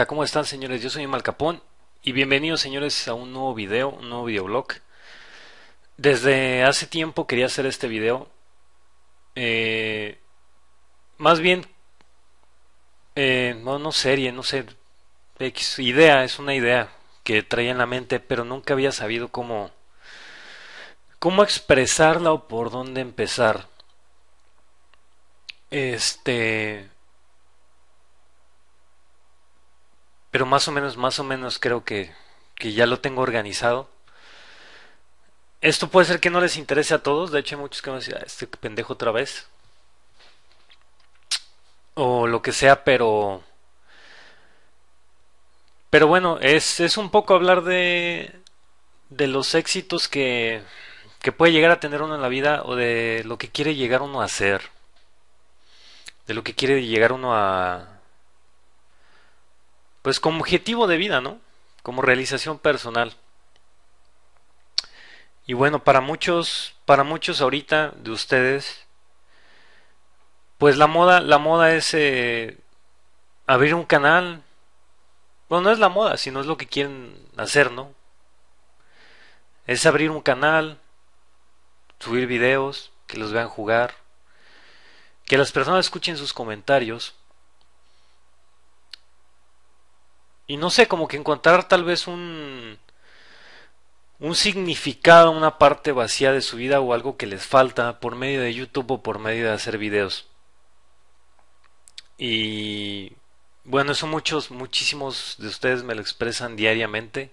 ha ¿Cómo están señores? Yo soy Malcapón y bienvenidos señores a un nuevo video, un nuevo videoblog. Desde hace tiempo quería hacer este video. Eh, más bien, eh, no, serie, no sé, X idea, es una idea que traía en la mente, pero nunca había sabido cómo, cómo expresarla o por dónde empezar. Este Pero más o menos, más o menos creo que, ya lo tengo organizado. Esto puede ser que no les interese a todos. De hecho, hay muchos que me a ah, este pendejo otra vez. O lo que sea, pero. Pero bueno, es, es un poco hablar de. de los éxitos que. que puede llegar a tener uno en la vida o de lo que quiere llegar uno a hacer. De lo que quiere llegar uno a pues como objetivo de vida, ¿no? Como realización personal. Y bueno, para muchos, para muchos ahorita de ustedes, pues la moda, la moda es eh, abrir un canal. Bueno, no es la moda, sino es lo que quieren hacer, ¿no? Es abrir un canal, subir videos, que los vean jugar, que las personas escuchen sus comentarios Y no sé, como que encontrar tal vez un, un significado, una parte vacía de su vida o algo que les falta por medio de YouTube o por medio de hacer videos. Y bueno, eso muchos, muchísimos de ustedes me lo expresan diariamente.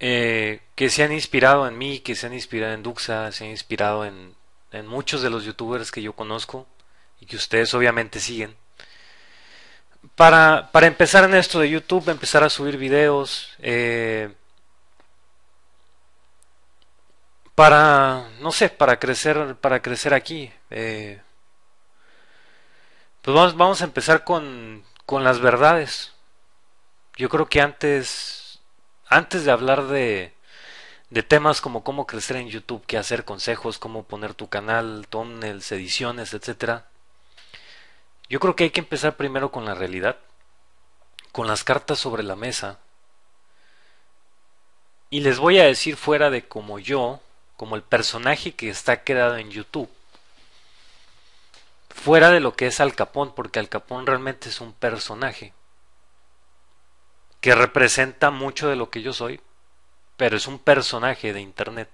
Eh, que se han inspirado en mí, que se han inspirado en Duxa, se han inspirado en muchos de los youtubers que yo conozco y que ustedes obviamente siguen para, para empezar en esto de YouTube, empezar a subir videos, eh, para, no sé, para crecer, para crecer aquí. Eh, pues vamos, vamos a empezar con, con las verdades. Yo creo que antes, antes de hablar de, de temas como cómo crecer en YouTube, qué hacer, consejos, cómo poner tu canal, thumbnails, ediciones, etcétera. Yo creo que hay que empezar primero con la realidad, con las cartas sobre la mesa. Y les voy a decir fuera de como yo, como el personaje que está quedado en YouTube, fuera de lo que es Al Capón, porque Al Capón realmente es un personaje que representa mucho de lo que yo soy, pero es un personaje de Internet.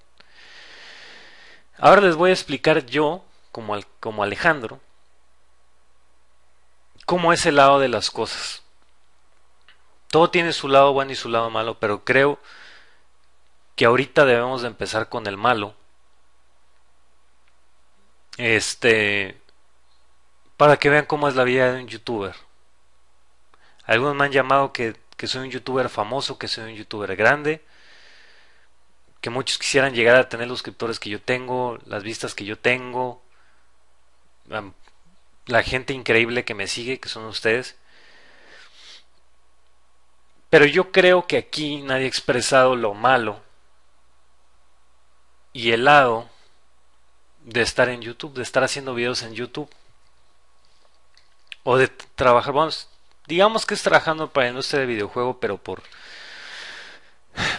Ahora les voy a explicar yo, como, como Alejandro, cómo es el lado de las cosas. Todo tiene su lado bueno y su lado malo, pero creo que ahorita debemos de empezar con el malo. Este para que vean cómo es la vida de un youtuber. Algunos me han llamado que, que soy un youtuber famoso, que soy un youtuber grande, que muchos quisieran llegar a tener los suscriptores que yo tengo, las vistas que yo tengo, la gente increíble que me sigue, que son ustedes. Pero yo creo que aquí nadie ha expresado lo malo y el lado de estar en YouTube, de estar haciendo videos en YouTube. O de trabajar, vamos, digamos que es trabajando para la industria de videojuego, pero por,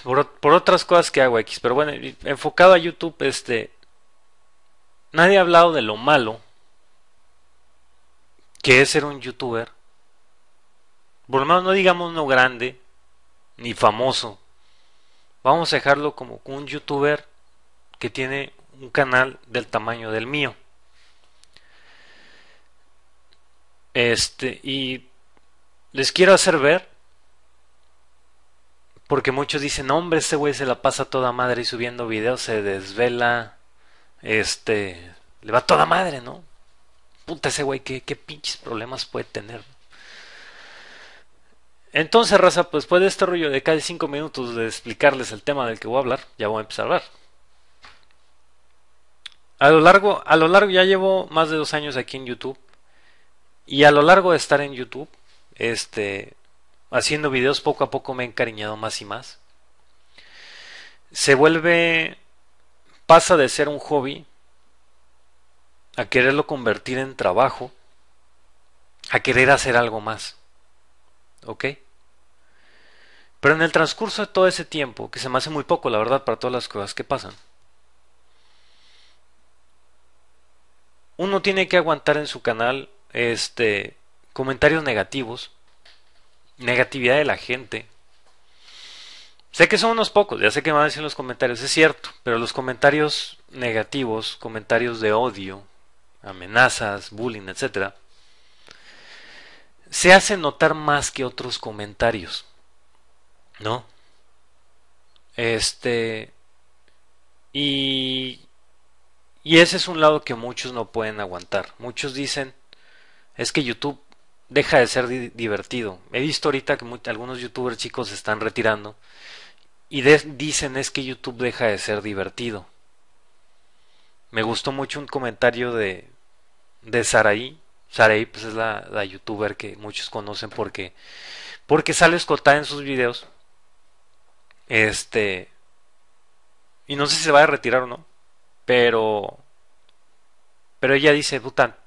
por, por otras cosas que hago X. Pero bueno, enfocado a YouTube, este, nadie ha hablado de lo malo que es ser un youtuber. Por lo menos no digamos no grande, ni famoso. Vamos a dejarlo como un youtuber que tiene un canal del tamaño del mío. Este, y les quiero hacer ver, porque muchos dicen, hombre, ese güey se la pasa toda madre y subiendo videos, se desvela, este, le va toda madre, ¿no? puta ese güey, ¿qué, pinches problemas puede tener. Entonces, raza, pues después de este rollo de casi 5 minutos de explicarles el tema del que voy a hablar, ya voy a empezar a hablar. A lo largo, a lo largo ya llevo más de dos años aquí en YouTube. Y a lo largo de estar en YouTube, este, haciendo videos poco a poco me he encariñado más y más. Se vuelve, pasa de ser un hobby a quererlo convertir en trabajo, a querer hacer algo más. ¿Ok? Pero en el transcurso de todo ese tiempo, que se me hace muy poco, la verdad, para todas las cosas que pasan, uno tiene que aguantar en su canal este comentarios negativos, negatividad de la gente. Sé que son unos pocos, ya sé que me van a decir en los comentarios, es cierto, pero los comentarios negativos, comentarios de odio, amenazas, bullying, etc., se hace notar más que otros comentarios. ¿No? Este. Y. Y ese es un lado que muchos no pueden aguantar. Muchos dicen. Es que YouTube deja de ser divertido. He visto ahorita que algunos youtubers chicos se están retirando. Y dicen es que YouTube deja de ser divertido. Me gustó mucho un comentario de, de Saraí. Saraí pues es la, youtuber que muchos conocen porque, porque sale escotada en sus videos. Este... Y no sé si se va a retirar o no. Pero... Pero ella dice, puta,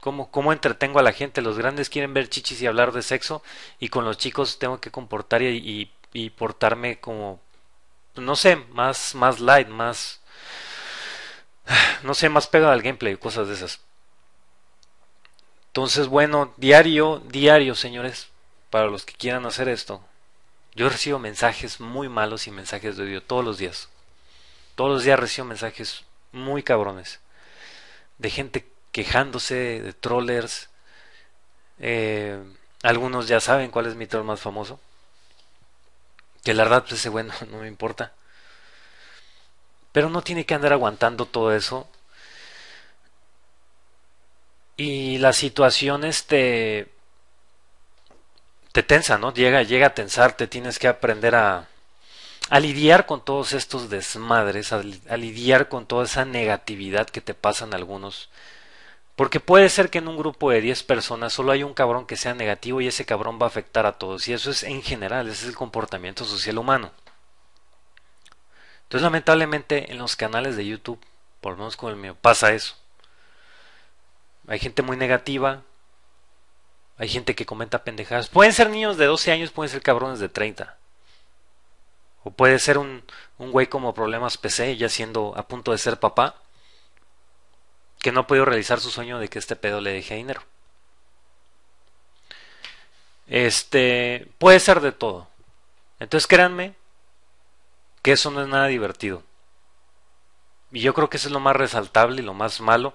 ¿Cómo, ¿Cómo, entretengo a la gente? Los grandes quieren ver chichis y hablar de sexo y con los chicos tengo que comportar y, y, y portarme como, pues, no sé, más, más light, más, no sé, más pega al gameplay, cosas de esas. Entonces, bueno, diario, diario, señores, para los que quieran hacer esto. Yo recibo mensajes muy malos y mensajes de odio todos los días. Todos los días recibo mensajes muy cabrones. De gente quejándose, de trollers. Eh, algunos ya saben cuál es mi troll más famoso. Que la verdad, pues ese bueno, no me importa. Pero no tiene que andar aguantando todo eso y la situación este te tensa, ¿no? Llega, llega a tensarte, tienes que aprender a, a lidiar con todos estos desmadres, a, lidiar con toda esa negatividad que te pasan algunos. Porque puede ser que en un grupo de 10 personas solo hay un cabrón que sea negativo y ese cabrón va a afectar a todos. Y eso es en general, ese es el comportamiento social humano. Entonces lamentablemente en los canales de YouTube, por lo menos con el mío, pasa eso hay gente muy negativa, hay gente que comenta pendejadas. Pueden ser niños de 12 años, pueden ser cabrones de 30. O puede ser un, un güey como problemas PC, ya siendo a punto de ser papá, que no ha podido realizar su sueño de que este pedo le deje dinero. Este, puede ser de todo. Entonces créanme que eso no es nada divertido. Y yo creo que eso es lo más resaltable y lo más malo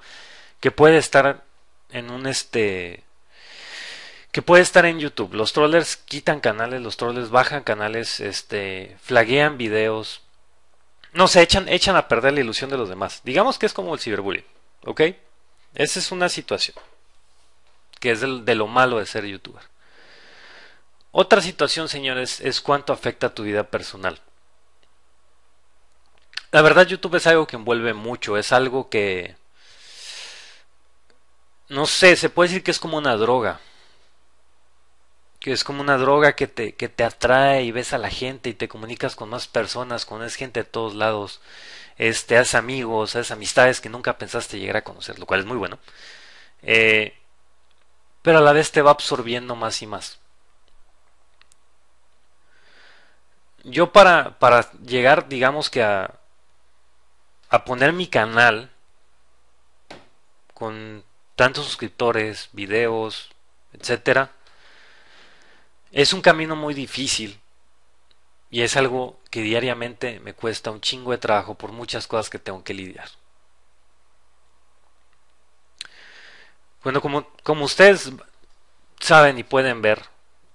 que puede estar en un este que puede estar en YouTube. Los trollers quitan canales, los trollers bajan canales, este flaguean videos. No se echan echan a perder la ilusión de los demás. Digamos que es como el ciberbullying, ¿ok? Esa es una situación que es de lo malo de ser youtuber. Otra situación, señores, es cuánto afecta a tu vida personal. La verdad, YouTube es algo que envuelve mucho, es algo que no sé, se puede decir que es como una droga. Que es como una droga que te, atrae y ves a la gente y te comunicas con más personas, con más gente de todos lados, este, haces amigos, haces amistades que nunca pensaste llegar a conocer, lo cual es muy bueno. Eh, pero a la vez te va absorbiendo más y más. Yo para, para llegar, digamos que a, a poner mi canal con tantos suscriptores, videos, etcétera, es un camino muy difícil y es algo que diariamente me cuesta un chingo de trabajo por muchas cosas que tengo que lidiar. Bueno, como, como ustedes saben y pueden ver,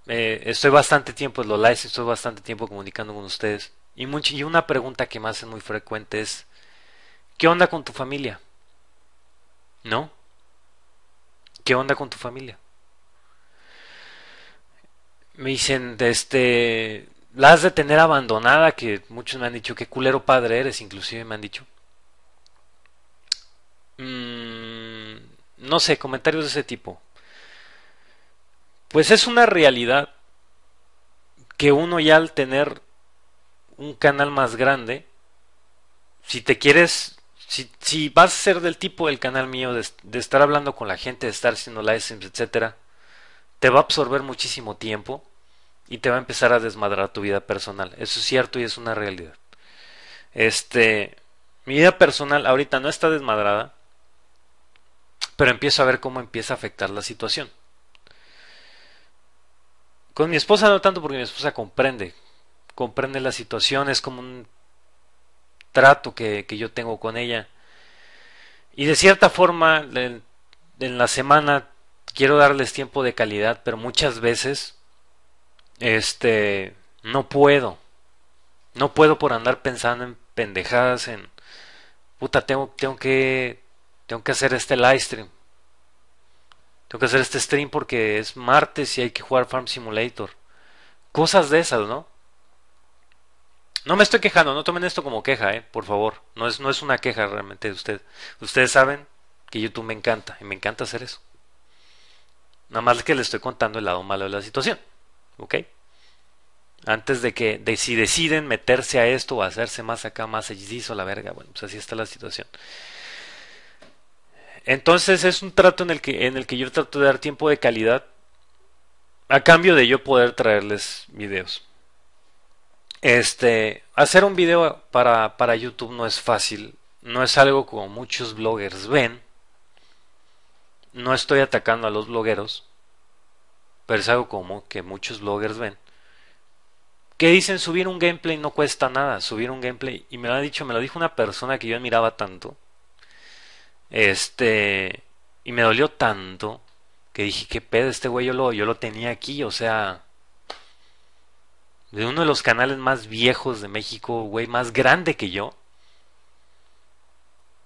eh, estoy bastante tiempo en los lives, estoy bastante tiempo comunicando con ustedes. Y, y una pregunta que me hacen muy frecuente es, ¿qué onda con tu familia? ¿No? ¿qué onda con tu familia? Me dicen, este, la has de tener abandonada, que muchos me han dicho, qué culero padre eres, inclusive me han dicho. Mm, no sé, comentarios de ese tipo. Pues es una realidad que uno ya al tener un canal más grande, si te quieres si, vas a ser del tipo del canal mío, de, estar hablando con la gente, de estar haciendo live etc., etcétera, te va a absorber muchísimo tiempo y te va a empezar a desmadrar tu vida personal. Eso es cierto y es una realidad. Este, mi vida personal ahorita no está desmadrada, pero empiezo a ver cómo empieza a afectar la situación. Con mi esposa no tanto porque mi esposa comprende, comprende la situación, es como un trato que, yo tengo con ella. Y de cierta forma, en, la semana quiero darles tiempo de calidad, pero muchas veces este no puedo. No puedo por andar pensando en pendejadas en puta, tengo tengo que tengo que hacer este live stream. Tengo que hacer este stream porque es martes y hay que jugar Farm Simulator. Cosas de esas, ¿no? No me estoy quejando, no tomen esto como queja, eh, por favor. No es, no es una queja realmente de usted. Ustedes saben que YouTube me encanta y me encanta hacer eso. Nada más que le estoy contando el lado malo de la situación. ¿Ok? Antes de que, de si deciden meterse a esto o hacerse más acá, más o la verga, bueno, pues así está la situación. Entonces es un trato en el que, en el que yo trato de dar tiempo de calidad a cambio de yo poder traerles videos. Este, hacer un video para, para YouTube no es fácil, no es algo como muchos bloggers ven. No estoy atacando a los blogueros, pero es algo como que muchos bloggers ven. Que dicen subir un gameplay no cuesta nada, subir un gameplay. Y me lo ha dicho, me lo dijo una persona que yo admiraba tanto. Este. Y me dolió tanto que dije, qué pedo, este güey lo, yo lo tenía aquí, o sea de uno de los canales más viejos de México, güey, más grande que yo.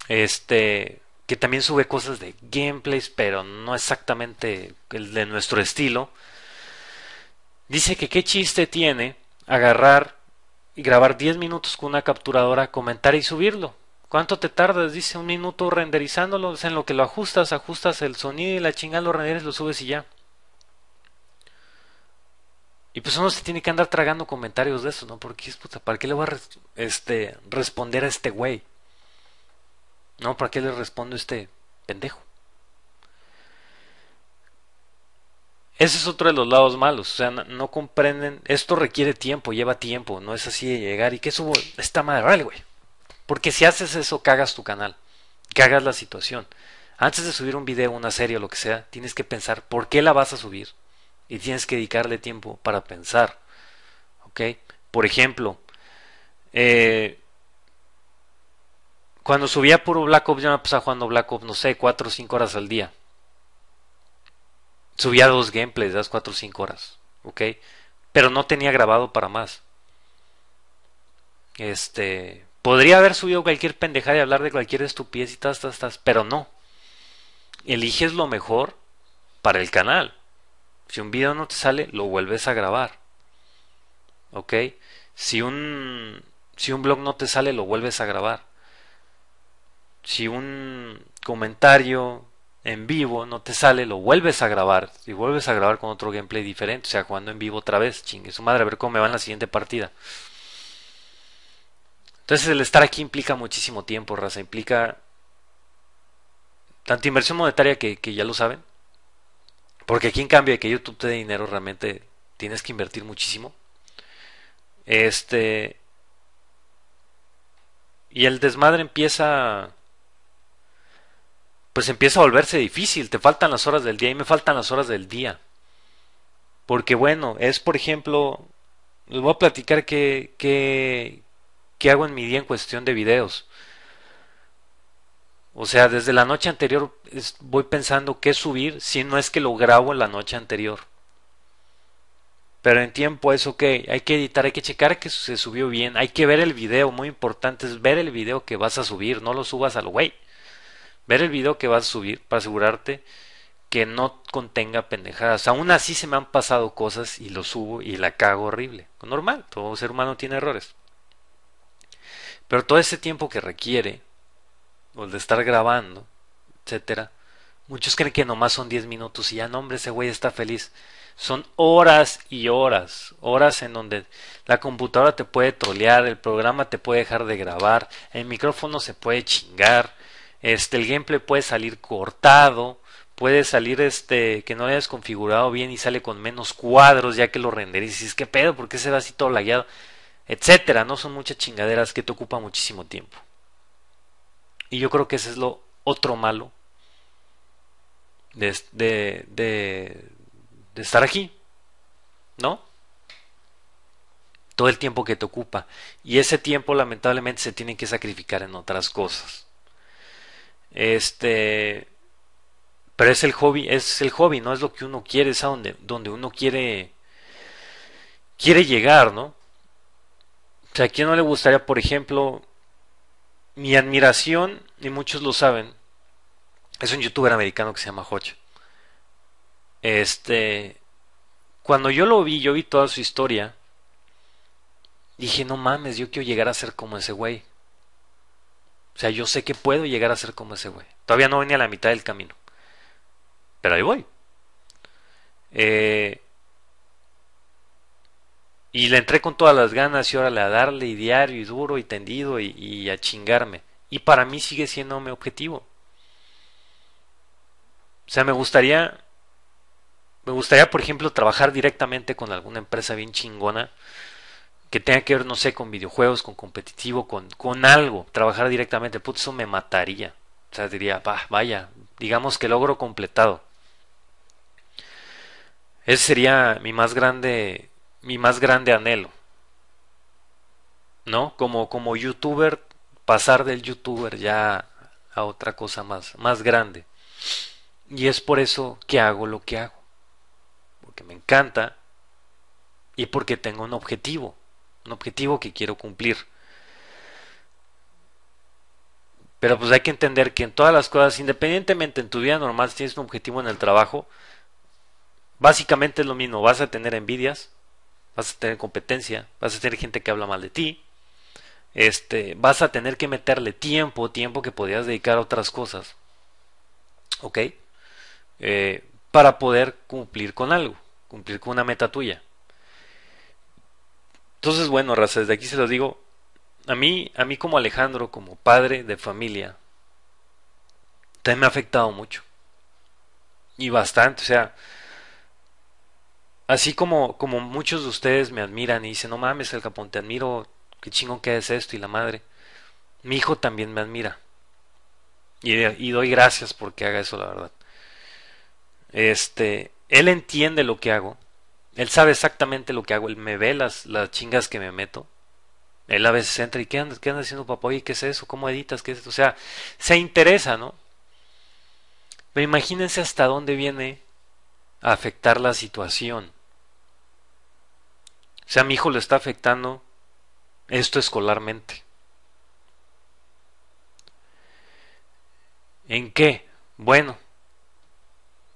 Este, que también sube cosas de gameplays, pero no exactamente el de nuestro estilo. Dice que qué chiste tiene agarrar y grabar 10 minutos con una capturadora, comentar y subirlo. ¿Cuánto te tardas? Dice un minuto renderizándolo, en lo que lo ajustas, ajustas el sonido y la chingada lo renderes, lo subes y ya. Y pues uno se tiene que andar tragando comentarios de eso, ¿no? Porque, ¿para qué le voy a este, responder a este güey? ¿No? ¿Para qué le respondo a este pendejo? Ese es otro de los lados malos, o sea, no, comprenden, esto requiere tiempo, lleva tiempo, no es así de llegar y que subo esta madre, güey. Porque si haces eso, cagas tu canal, cagas la situación. Antes de subir un video, una serie o lo que sea, tienes que pensar por qué la vas a subir, y tienes que dedicarle tiempo para pensar. ¿Ok? Por ejemplo, eh, cuando subía puro Black Ops, yo me pasaba jugando Black Ops, no sé, 4 o 5 horas al día. Subía dos gameplays las 4 o 5 horas, ¿ok? Pero no tenía grabado para más. Este. Podría haber subido cualquier pendejada y hablar de cualquier estupidez y tas, pero no. Eliges lo mejor para el canal. Si un video no te sale, lo vuelves a grabar. ¿Ok? Si un, si un blog no te sale, lo vuelves a grabar. Si un comentario en vivo no te sale, lo vuelves a grabar. Y vuelves a grabar con otro gameplay diferente. O sea, jugando en vivo otra vez. Chingue su madre, a ver cómo me va en la siguiente partida. Entonces el estar aquí implica muchísimo tiempo, raza. Implica tanta inversión monetaria que ya lo saben porque aquí en cambio de que YouTube te dé dinero realmente tienes que invertir muchísimo. Este. Y el desmadre empieza. Pues empieza a volverse difícil. Te faltan las horas del día. Y me faltan las horas del día. Porque bueno, es por ejemplo. Les voy a platicar qué, qué hago en mi día en cuestión de videos. O sea, desde la noche anterior voy pensando qué subir si no es que lo grabo en la noche anterior. Pero en tiempo es ok, hay que editar, hay que checar que se subió bien, hay que ver el video, muy importante es ver el video que vas a subir, no lo subas al güey. Ver el video que vas a subir para asegurarte que no contenga pendejadas. Aún así se me han pasado cosas y lo subo y la cago horrible. Normal, todo ser humano tiene errores. Pero todo ese tiempo que requiere de estar grabando, etcétera, muchos creen que nomás son 10 minutos y ya no, hombre, ese güey está feliz. Son horas y horas, horas en donde la computadora te puede trolear, el programa te puede dejar de grabar, el micrófono se puede chingar, este el gameplay puede salir cortado, puede salir este que no lo hayas configurado bien y sale con menos cuadros ya que lo renderices, qué pedo, ¿por qué se ve así todo lagueado? etcétera, no son muchas chingaderas que te ocupa muchísimo tiempo. Y yo creo que ese es lo otro malo de, de, estar aquí, ¿no? Todo el tiempo que te ocupa. Y ese tiempo lamentablemente se tiene que sacrificar en otras cosas. Este pero es el hobby, es el hobby, no es lo que uno quiere, es a donde, donde uno quiere quiere llegar, ¿no? O sea, ¿a quién no le gustaría, por ejemplo, mi admiración, y muchos lo saben, es un youtuber americano que se llama Hodge. Este, cuando yo lo vi, yo vi toda su historia, dije, no mames, yo quiero llegar a ser como ese güey. O sea, yo sé que puedo llegar a ser como ese güey. Todavía no venía a la mitad del camino. Pero ahí voy. Eh, y le entré con todas las ganas y órale a darle y diario y duro y tendido y, a chingarme. Y para mí sigue siendo mi objetivo. O sea, me gustaría, me gustaría, por ejemplo, trabajar directamente con alguna empresa bien chingona que tenga que ver, no sé, con videojuegos, con competitivo, con, con algo. Trabajar directamente, puto, eso me mataría. O sea, diría, vaya, digamos que logro completado. Ese sería mi más grande mi más grande anhelo. ¿No? Como, como youtuber, pasar del youtuber ya a otra cosa más, más grande. Y es por eso que hago lo que hago. Porque me encanta y porque tengo un objetivo, un objetivo que quiero cumplir. Pero pues hay que entender que en todas las cosas, independientemente en tu vida normal, si tienes un objetivo en el trabajo, básicamente es lo mismo, vas a tener envidias, vas a tener competencia, vas a tener gente que habla mal de ti, este, vas a tener que meterle tiempo, tiempo que podías dedicar a otras cosas, ¿ok? Eh, para poder cumplir con algo, cumplir con una meta tuya. Entonces, bueno, raza, desde aquí se lo digo, a mí, a mí como Alejandro, como padre de familia, también me ha afectado mucho. Y bastante, o sea, así como, como muchos de ustedes me admiran y dicen, no mames, el Capón, te admiro, qué chingón que es esto y la madre. Mi hijo también me admira. Y, doy gracias porque haga eso, la verdad. Este, él entiende lo que hago. Él sabe exactamente lo que hago. Él me ve las, las chingas que me meto. Él a veces entra y ¿qué andas, qué andas haciendo papá? Oye, ¿qué es eso? ¿Cómo editas? ¿Qué es esto? O sea, se interesa, ¿no? Pero imagínense hasta dónde viene a afectar la situación sea, a mi hijo le está afectando esto escolarmente. ¿En qué? Bueno,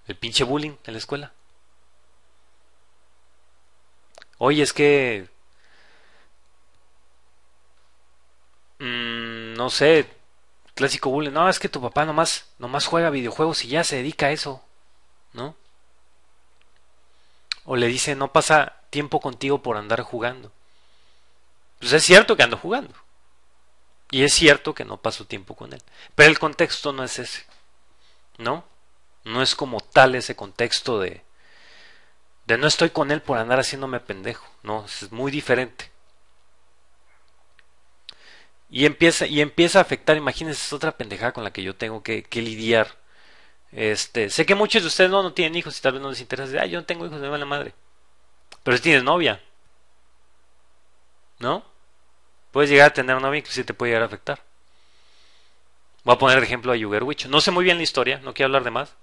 el pinche bullying en la escuela. Oye, es que... Mm, no sé, clásico bullying. No, es que tu papá nomás, nomás juega videojuegos y ya se dedica a eso, ¿no? O le dice, no pasa, tiempo contigo por andar jugando. Pues es cierto que ando jugando. Y es cierto que no paso tiempo con él. Pero el contexto no es ese. ¿No? No es como tal ese contexto de... De no estoy con él por andar haciéndome pendejo. No, es muy diferente. Y empieza, y empieza a afectar, imagínense, es otra pendejada con la que yo tengo que, lidiar. Este, sé que muchos de ustedes no, no tienen hijos y tal vez no les interesa. yo no tengo hijos, me va la madre. Pero si tienes novia, ¿no? Puedes llegar a tener novia que sí te puede llegar a afectar. Voy a poner de ejemplo a Yugerwich. No sé muy bien la historia, no quiero hablar de más.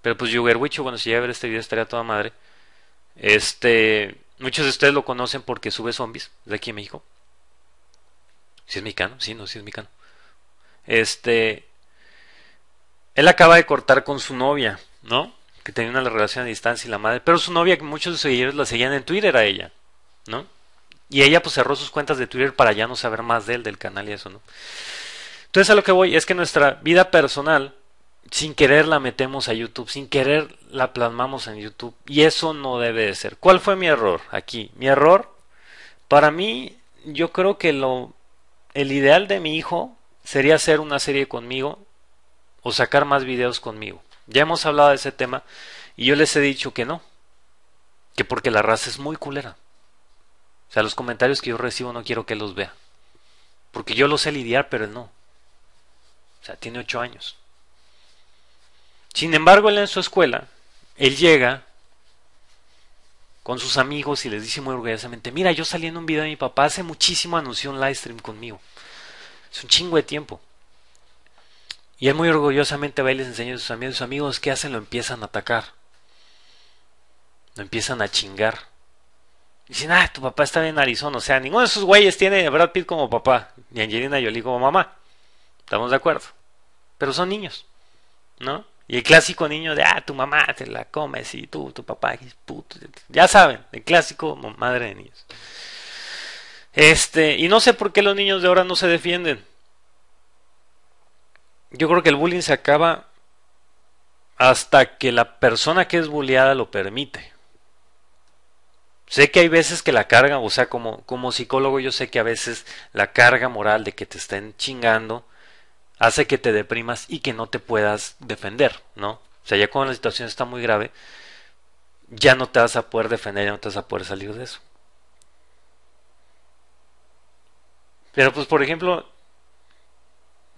Pero pues Yugerwich, bueno, si llega a ver este video estaría toda madre. Este, muchos de ustedes lo conocen porque sube zombies de aquí en México. Si es mexicano, sí, no, si es mexicano. Este, él acaba de cortar con su novia, ¿no? que tenía una relación a distancia y la madre, pero su novia, que muchos de sus seguidores la seguían en Twitter a ella, ¿no? Y ella pues cerró sus cuentas de Twitter para ya no saber más de él, del canal y eso, ¿no? Entonces a lo que voy es que nuestra vida personal, sin querer la metemos a YouTube, sin querer la plasmamos en YouTube, y eso no debe de ser. ¿Cuál fue mi error aquí? Mi error, para mí, yo creo que lo, el ideal de mi hijo sería hacer una serie conmigo o sacar más videos conmigo. Ya hemos hablado de ese tema y yo les he dicho que no, que porque la raza es muy culera. O sea, los comentarios que yo recibo no quiero que los vea. Porque yo los sé lidiar, pero no. O sea, tiene ocho años. Sin embargo, él en su escuela, él llega con sus amigos y les dice muy orgullosamente, mira, yo salí en un video de mi papá, hace muchísimo anunció un live stream conmigo. Es un chingo de tiempo. Y él muy orgullosamente va y les enseña a sus amigos. Sus amigos, ¿qué hacen? Lo empiezan a atacar. Lo empiezan a chingar. Dicen, ah, tu papá está en Arizona. O sea, ninguno de esos güeyes tiene Brad Pitt como papá, ni Angelina Jolie como mamá. Estamos de acuerdo. Pero son niños, ¿no? Y el clásico niño de, ah, tu mamá te la comes y tú, tu papá puto. Ya saben, el clásico madre de niños. Este, y no sé por qué los niños de ahora no se defienden yo creo que el bullying se acaba hasta que la persona que es bulleada lo permite. Sé que hay veces que la carga, o sea, como, como psicólogo yo sé que a veces la carga moral de que te estén chingando hace que te deprimas y que no te puedas defender, ¿no? O sea, ya cuando la situación está muy grave, ya no te vas a poder defender, ya no te vas a poder salir de eso. Pero pues, por ejemplo,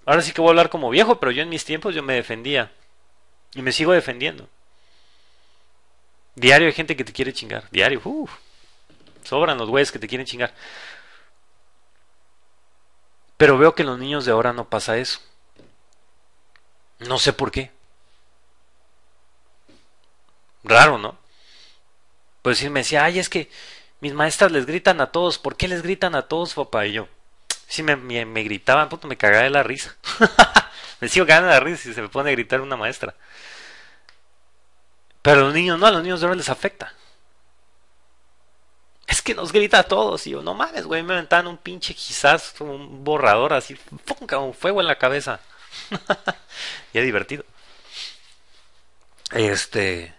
Ahora sí que voy a hablar como viejo, pero yo en mis tiempos yo me defendía. Y me sigo defendiendo. Diario hay gente que te quiere chingar. Diario. uff, Sobran los güeyes que te quieren chingar. Pero veo que en los niños de ahora no pasa eso. No sé por qué. Raro, ¿no? Pues sí me decía, ay, es que mis maestras les gritan a todos. ¿Por qué les gritan a todos, papá? Y yo, si me, me, gritaban, me cagaba de la risa. me sigo cagando de la risa si se me pone a gritar una maestra. Pero a los niños no, a los niños de les afecta. Es que nos grita a todos. Y yo, no mames, güey, me aventaban un pinche, quizás un borrador así, un fuego en la cabeza. y es divertido. Este.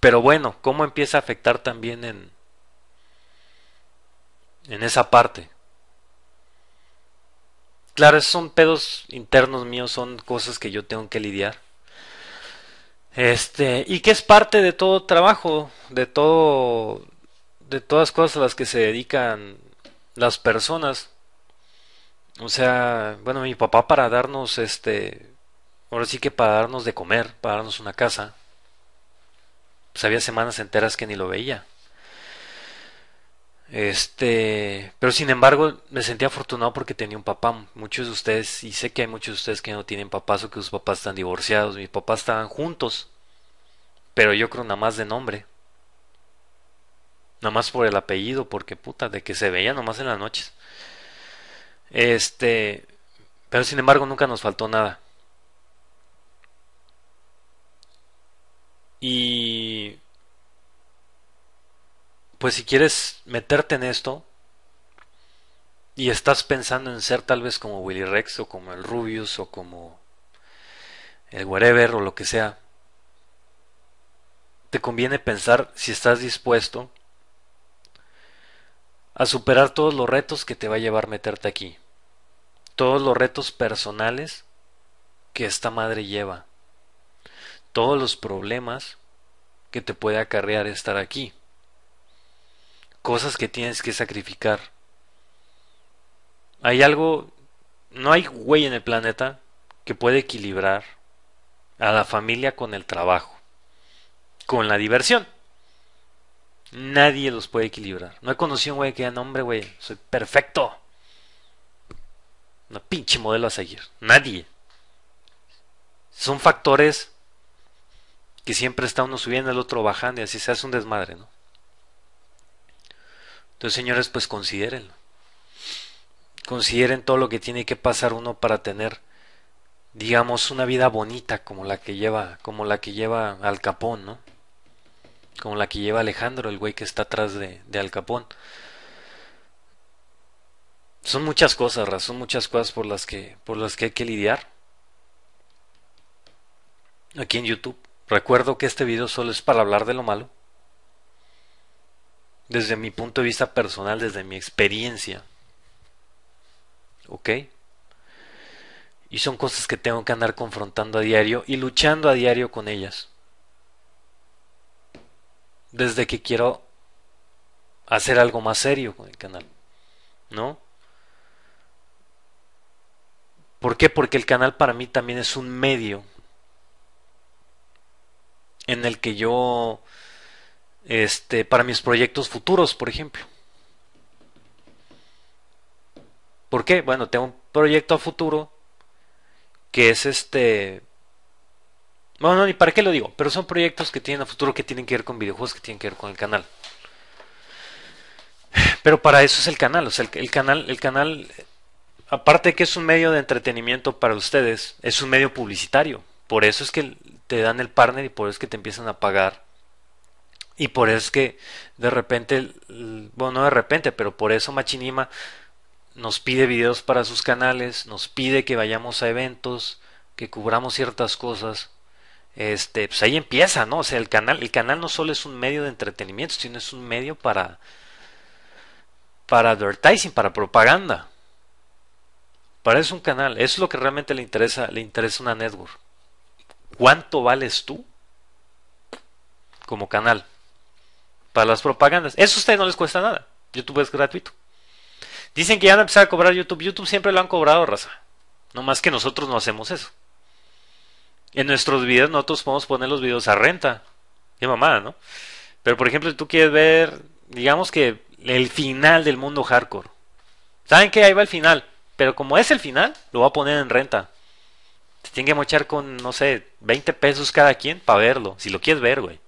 Pero bueno, ¿cómo empieza a afectar también en. en esa parte? Claro, son pedos internos míos, son cosas que yo tengo que lidiar. Este, y que es parte de todo trabajo, de todo de todas cosas a las que se dedican las personas. O sea, bueno, mi papá para darnos este ahora sí que para darnos de comer, para darnos una casa. Pues había semanas enteras que ni lo veía. Este, pero sin embargo, me sentí afortunado porque tenía un papá. Muchos de ustedes, y sé que hay muchos de ustedes que no tienen papás o que sus papás están divorciados. Mis papás estaban juntos, pero yo creo nada más de nombre. Nada más por el apellido, porque puta, de que se veía nomás en las noches. Este, pero sin embargo, nunca nos faltó nada. Y pues si quieres meterte en esto y estás pensando en ser tal vez como Willy Rex o como el Rubius o como el wherever o lo que sea, te conviene pensar si estás dispuesto a superar todos los retos que te va a llevar meterte aquí, todos los retos personales que esta madre lleva, todos los problemas que te puede acarrear estar aquí cosas que tienes que sacrificar. Hay algo, no hay güey en el planeta que puede equilibrar a la familia con el trabajo, con la diversión. Nadie los puede equilibrar. No he conocido un güey que diga, no, hombre, güey, soy perfecto. Una pinche modelo a seguir. Nadie. Son factores que siempre está uno subiendo, el otro bajando y así se hace un desmadre, ¿no? Entonces, señores, pues considérenlo. Consideren todo lo que tiene que pasar uno para tener, digamos, una vida bonita como la que lleva, como la que lleva Al Capón, ¿no? Como la que lleva Alejandro, el güey que está atrás de, Al Capón. Son muchas cosas, razón son muchas cosas por las que, por las que hay que lidiar. Aquí en YouTube. Recuerdo que este video solo es para hablar de lo malo desde mi punto de vista personal, desde mi experiencia. ¿Ok? Y son cosas que tengo que andar confrontando a diario y luchando a diario con ellas. Desde que quiero hacer algo más serio con el canal. ¿No? ¿Por qué? Porque el canal para mí también es un medio en el que yo este, para mis proyectos futuros, por ejemplo. ¿Por qué? Bueno, tengo un proyecto a futuro que es este... Bueno, no, ni para qué lo digo, pero son proyectos que tienen a futuro que tienen que ver con videojuegos, que tienen que ver con el canal. Pero para eso es el canal, o sea, el, canal, el canal, aparte de que es un medio de entretenimiento para ustedes, es un medio publicitario. Por eso es que te dan el partner y por eso es que te empiezan a pagar y por eso es que de repente, bueno, no de repente, pero por eso Machinima nos pide videos para sus canales, nos pide que vayamos a eventos, que cubramos ciertas cosas. Este, pues ahí empieza, ¿no? O sea, el canal, el canal no solo es un medio de entretenimiento, sino es un medio para para advertising, para propaganda. Para eso es un canal, eso es lo que realmente le interesa, le interesa una network. ¿Cuánto vales tú como canal? para las propagandas. Eso a ustedes no les cuesta nada. YouTube es gratuito. Dicen que ya van a empezar a cobrar YouTube. YouTube siempre lo han cobrado, raza. No más que nosotros no hacemos eso. En nuestros videos nosotros podemos poner los videos a renta. Qué mamada, ¿no? Pero por ejemplo, si tú quieres ver, digamos que el final del mundo hardcore. ¿Saben que Ahí va el final. Pero como es el final, lo va a poner en renta. Te tienen que mochar con, no sé, 20 pesos cada quien para verlo. Si lo quieres ver, güey.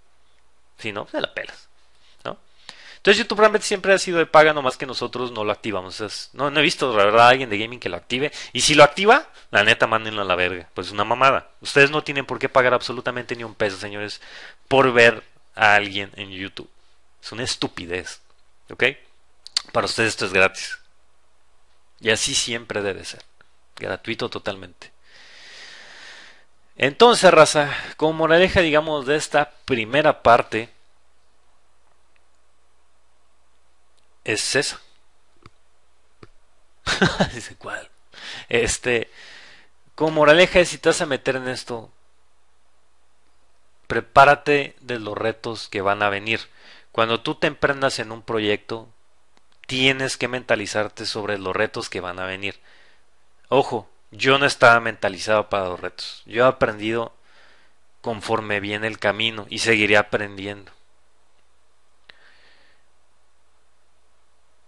Si no, se pues la pelas. Entonces YouTube realmente siempre ha sido de paga, nomás que nosotros no lo activamos. no, he visto, la verdad, a alguien de gaming que lo active. Y si lo activa, la neta, mándenlo a la verga. Pues es una mamada. Ustedes no tienen por qué pagar absolutamente ni un peso, señores, por ver a alguien en YouTube. Es una estupidez. ¿Ok? Para ustedes esto es gratis. Y así siempre debe ser. Gratuito totalmente. Entonces, raza, como moraleja, digamos, de esta primera parte es eso Dice, ¿cuál? Este, como moraleja si te vas a meter en esto, prepárate de los retos que van a venir. Cuando tú te emprendas en un proyecto, tienes que mentalizarte sobre los retos que van a venir. Ojo, yo no estaba mentalizado para los retos. Yo he aprendido conforme viene el camino y seguiré aprendiendo.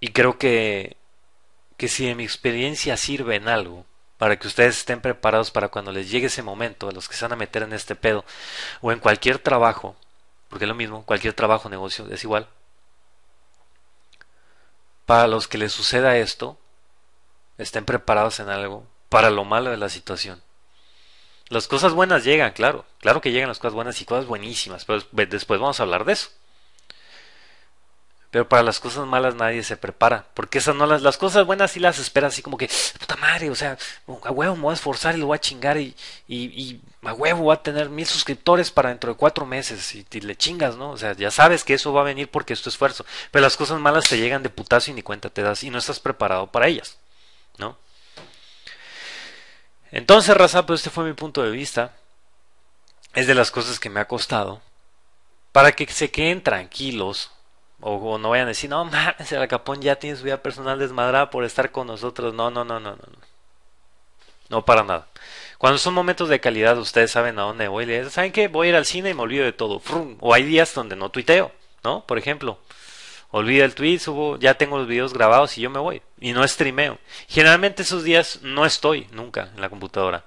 Y creo que, si en mi experiencia sirve en algo, para que ustedes estén preparados para cuando les llegue ese momento, a los que se van a meter en este pedo, o en cualquier trabajo, porque es lo mismo, cualquier trabajo, negocio, es igual. Para los que les suceda esto, estén preparados en algo, para lo malo de la situación. Las cosas buenas llegan, claro, claro que llegan las cosas buenas y cosas buenísimas, pero después vamos a hablar de eso. Pero para las cosas malas nadie se prepara. Porque esas no las, las cosas buenas sí las esperas así como que, puta madre, o sea, a huevo me voy a esforzar y lo voy a chingar y, y, a huevo voy a tener mil suscriptores para dentro de cuatro meses y, le chingas, ¿no? O sea, ya sabes que eso va a venir porque es tu esfuerzo. Pero las cosas malas te llegan de putazo y ni cuenta te das y no estás preparado para ellas, ¿no? Entonces, Raza, pues este fue mi punto de vista. Es de las cosas que me ha costado. Para que se queden tranquilos, o, no vayan a decir, no mames, el Capón ya tiene su vida personal desmadrada por estar con nosotros. No, no, no, no, no. No para nada. Cuando son momentos de calidad, ustedes saben a dónde voy. ¿Saben qué? Voy a ir al cine y me olvido de todo. O hay días donde no tuiteo, ¿no? Por ejemplo, olvido el tweet, subo, ya tengo los videos grabados y yo me voy. Y no streameo. Generalmente esos días no estoy nunca en la computadora.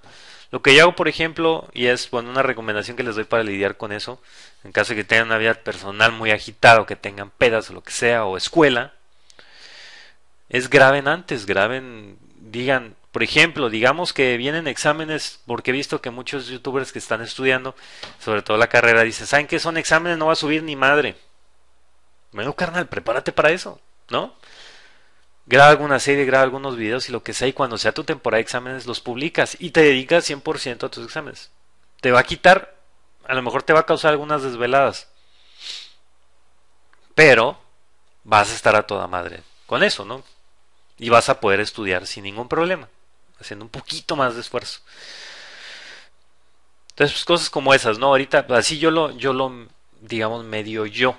Lo que yo hago, por ejemplo, y es bueno, una recomendación que les doy para lidiar con eso, en caso de que tengan una vida personal muy agitada que tengan pedas o lo que sea, o escuela, es graben antes, graben, digan, por ejemplo, digamos que vienen exámenes, porque he visto que muchos youtubers que están estudiando, sobre todo la carrera, dicen, ¿saben qué son exámenes? No va a subir ni madre. Bueno, carnal, prepárate para eso, ¿no? graba alguna serie, graba algunos videos y lo que sea, y cuando sea tu temporada de exámenes los publicas y te dedicas 100% a tus exámenes. Te va a quitar, a lo mejor te va a causar algunas desveladas, pero vas a estar a toda madre con eso, ¿no? Y vas a poder estudiar sin ningún problema, haciendo un poquito más de esfuerzo. Entonces, pues, cosas como esas, ¿no? Ahorita, así yo lo, yo lo, digamos, medio yo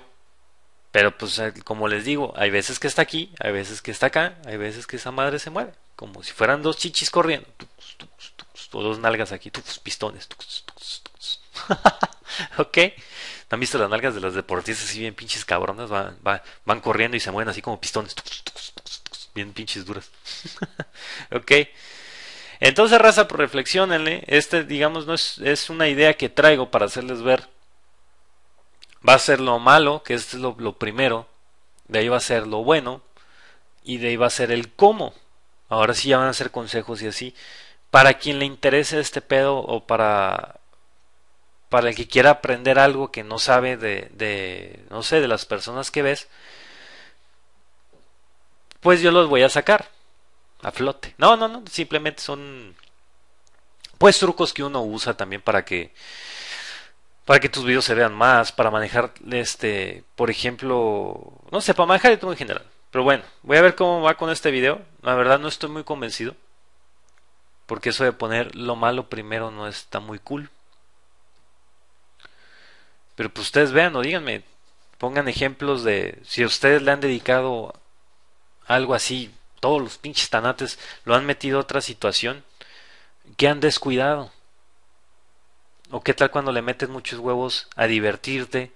pero pues como les digo, hay veces que está aquí, hay veces que está acá, hay veces que esa madre se mueve, como si fueran dos chichis corriendo, o dos nalgas aquí, pistones. ¿Ok? han visto las nalgas de las deportistas así bien pinches cabronas? Van, van, corriendo y se mueven así como pistones, bien pinches duras. ¿Ok? Entonces, raza, reflexionenle. Este, digamos, no es una idea que traigo para hacerles ver Va a ser lo malo, que es lo, lo primero, de ahí va a ser lo bueno y de ahí va a ser el cómo. Ahora sí ya van a ser consejos y así. Para quien le interese este pedo o para para el que quiera aprender algo que no sabe de, de no sé, de las personas que ves, pues yo los voy a sacar a flote. No, no, no, simplemente son pues trucos que uno usa también para que para que tus videos se vean más, para manejar, este, por ejemplo, no sé, para manejar el en general. Pero bueno, voy a ver cómo va con este video. La verdad no estoy muy convencido. Porque eso de poner lo malo primero no está muy cool. Pero pues ustedes vean o díganme, pongan ejemplos de si ustedes le han dedicado algo así, todos los pinches tanates lo han metido a otra situación que han descuidado. ¿O qué tal cuando le metes muchos huevos a divertirte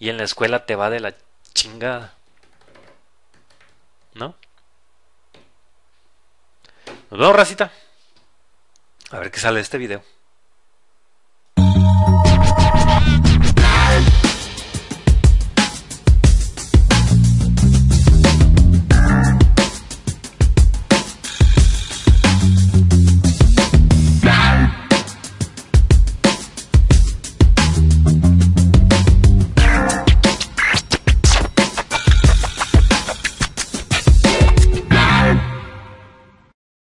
y en la escuela te va de la chingada? ¿No? Nos vemos, racita. A ver qué sale de este video.